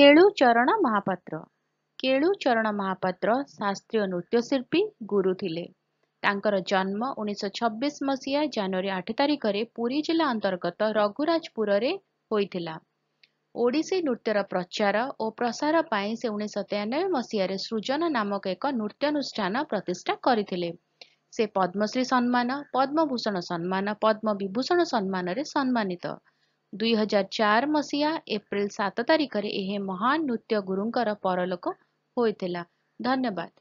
केु चरण महापात्र केु चरण महापात्र शास्त्रीय नृत्य शिल्पी गुरु थिले तांकर जन्म उनी छब्बिस मसिहा जानुवरी आठ तारिखले पुरी अंतर्गत रघुराजपुर हुन्छ ओडिसी नृत्य प्रचार प्रचार प्रसार पास से सौ तेयानब्बे मसहार सृजन नामक एक नृत्य अनुष्ठान प्रतिष्ठा से पद्मश्री सम्मान पद्मभूषण सम्मान पद्म विभूषण सम्मान सम्मानित हजार चार मसीहा सात तारीख रे महान नृत्य गुरुंकर परलोक होता धन्यवाद